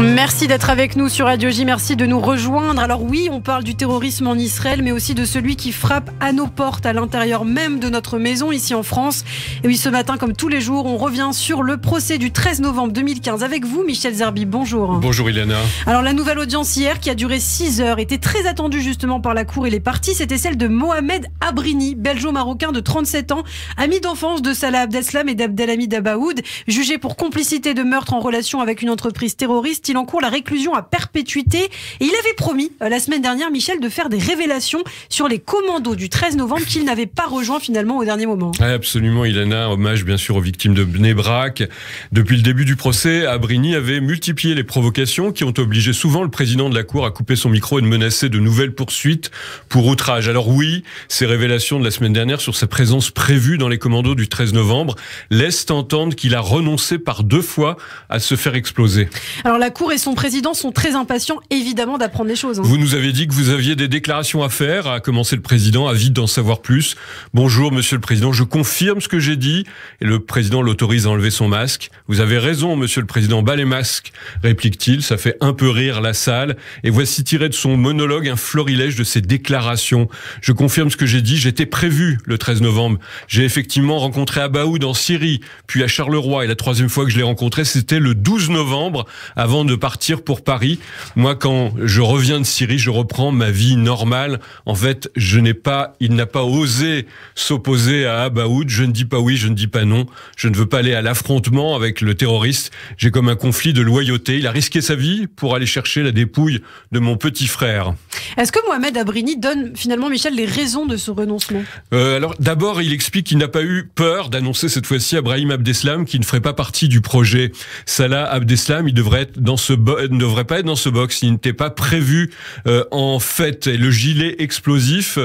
Merci d'être avec nous sur Radio J, merci de nous rejoindre. Alors oui, on parle du terrorisme en Israël, mais aussi de celui qui frappe à nos portes, à l'intérieur même de notre maison ici en France. Et oui, ce matin, comme tous les jours, on revient sur le procès du 13 novembre 2015 avec vous, Michel Zerbi. Bonjour. Bonjour Ilana. Alors la nouvelle audience hier, qui a duré 6 heures, était très attendue justement par la Cour et les parties. C'était celle de Mohamed Abrini, belgeo-marocain de 37 ans, ami d'enfance de Salah Abdeslam et d'Abdelhamid d'Abaoud, jugé pour complicité de meurtre en relation avec une entreprise terroriste il encourt la réclusion à perpétuité. Et il avait promis euh, la semaine dernière, Michel, de faire des révélations sur les commandos du 13 novembre qu'il n'avait pas rejoint finalement au dernier moment. Absolument, Ilana. Hommage bien sûr aux victimes de Bnebrak. Depuis le début du procès, Abrini avait multiplié les provocations qui ont obligé souvent le président de la Cour à couper son micro et de menacer de nouvelles poursuites pour outrage. Alors oui, ces révélations de la semaine dernière sur sa présence prévue dans les commandos du 13 novembre laissent entendre qu'il a renoncé par deux fois à se faire exploser. Alors la et son président sont très impatients, évidemment, d'apprendre les choses. Hein. Vous nous avez dit que vous aviez des déclarations à faire, a commencé le président, avide d'en savoir plus. Bonjour, monsieur le président, je confirme ce que j'ai dit. Et le président l'autorise à enlever son masque. Vous avez raison, monsieur le président, bas les masques, réplique-t-il. Ça fait un peu rire la salle. Et voici tiré de son monologue un florilège de ses déclarations. Je confirme ce que j'ai dit, j'étais prévu le 13 novembre. J'ai effectivement rencontré Abaoud en Syrie, puis à Charleroi. Et la troisième fois que je l'ai rencontré, c'était le 12 novembre, avant de partir pour Paris. Moi, quand je reviens de Syrie, je reprends ma vie normale. En fait, je n'ai pas, il n'a pas osé s'opposer à Abaoud. Je ne dis pas oui, je ne dis pas non. Je ne veux pas aller à l'affrontement avec le terroriste. J'ai comme un conflit de loyauté. Il a risqué sa vie pour aller chercher la dépouille de mon petit frère. Est-ce que Mohamed Abrini donne finalement, Michel, les raisons de ce renoncement euh, Alors, d'abord, il explique qu'il n'a pas eu peur d'annoncer cette fois-ci à Abdeslam qui ne ferait pas partie du projet. Salah Abdeslam, il devrait être dans ce ne devrait pas être dans ce box. Il n'était pas prévu euh, en fait. le gilet explosif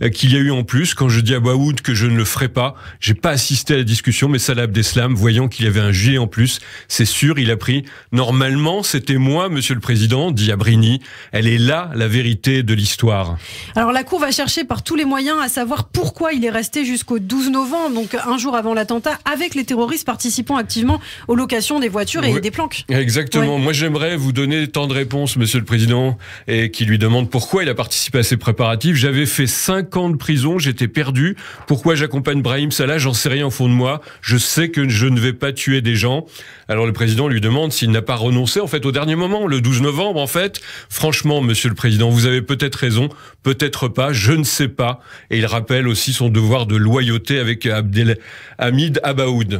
euh, qu'il y a eu en plus, quand je dis à Wahoud que je ne le ferai pas, j'ai pas assisté à la discussion, mais Salah Abdeslam, voyant qu'il y avait un gilet en plus, c'est sûr, il a pris. Normalement, c'était moi, Monsieur le Président, dit Abrini. Elle est là la vérité de l'histoire. Alors la Cour va chercher par tous les moyens à savoir pourquoi il est resté jusqu'au 12 novembre, donc un jour avant l'attentat, avec les terroristes participant activement aux locations des voitures et des planques. Exactement moi j'aimerais vous donner tant de réponses, Monsieur le Président, et qui lui demande pourquoi il a participé à ces préparatifs. J'avais fait cinq ans de prison, j'étais perdu. Pourquoi j'accompagne Brahim Salah J'en sais rien au fond de moi. Je sais que je ne vais pas tuer des gens. Alors le Président lui demande s'il n'a pas renoncé en fait au dernier moment, le 12 novembre en fait. Franchement, Monsieur le Président, vous avez peut-être raison, peut-être pas, je ne sais pas. Et il rappelle aussi son devoir de loyauté avec Abdelhamid Abaoud.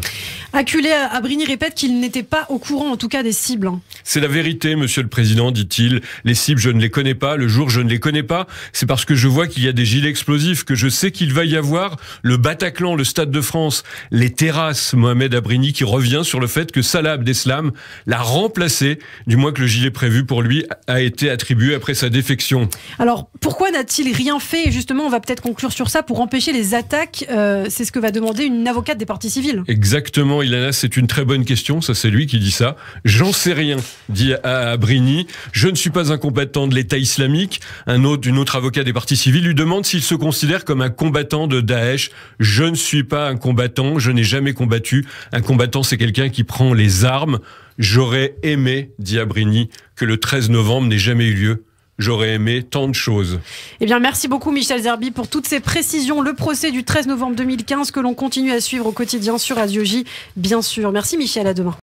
Acculé, Abrini répète qu'il n'était pas au courant en tout cas des cibles. Hein. C'est la vérité, monsieur le président, dit-il. Les cibles, je ne les connais pas. Le jour, je ne les connais pas. C'est parce que je vois qu'il y a des gilets explosifs, que je sais qu'il va y avoir le Bataclan, le Stade de France, les terrasses. Mohamed Abrini qui revient sur le fait que Salah Abdeslam l'a remplacé, du moins que le gilet prévu pour lui a été attribué après sa défection. Alors, pourquoi n'a-t-il rien fait Justement, on va peut-être conclure sur ça pour empêcher les attaques. Euh, c'est ce que va demander une avocate des partis civils. Exactement, Ilana, c'est une très bonne question. Ça, c'est lui qui dit ça. J'en sais rien dit à Je ne suis pas un combattant de l'État islamique. Un autre, autre avocat des partis civils lui demande s'il se considère comme un combattant de Daesh. Je ne suis pas un combattant. Je n'ai jamais combattu. Un combattant, c'est quelqu'un qui prend les armes. J'aurais aimé, dit à que le 13 novembre n'ait jamais eu lieu. J'aurais aimé tant de choses. Eh bien, merci beaucoup, Michel Zerbi, pour toutes ces précisions. Le procès du 13 novembre 2015 que l'on continue à suivre au quotidien sur Radio J, bien sûr. Merci, Michel. À demain.